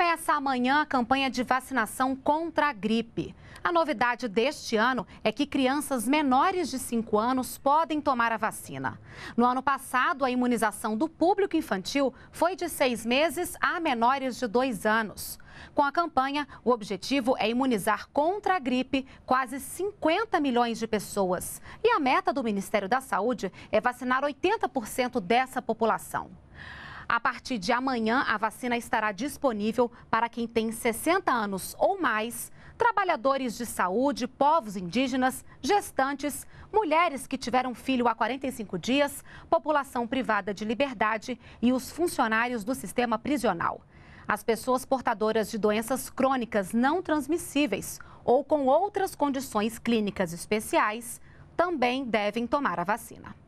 Começa amanhã a campanha de vacinação contra a gripe. A novidade deste ano é que crianças menores de 5 anos podem tomar a vacina. No ano passado, a imunização do público infantil foi de 6 meses a menores de 2 anos. Com a campanha, o objetivo é imunizar contra a gripe quase 50 milhões de pessoas. E a meta do Ministério da Saúde é vacinar 80% dessa população. A partir de amanhã, a vacina estará disponível para quem tem 60 anos ou mais, trabalhadores de saúde, povos indígenas, gestantes, mulheres que tiveram filho há 45 dias, população privada de liberdade e os funcionários do sistema prisional. As pessoas portadoras de doenças crônicas não transmissíveis ou com outras condições clínicas especiais também devem tomar a vacina.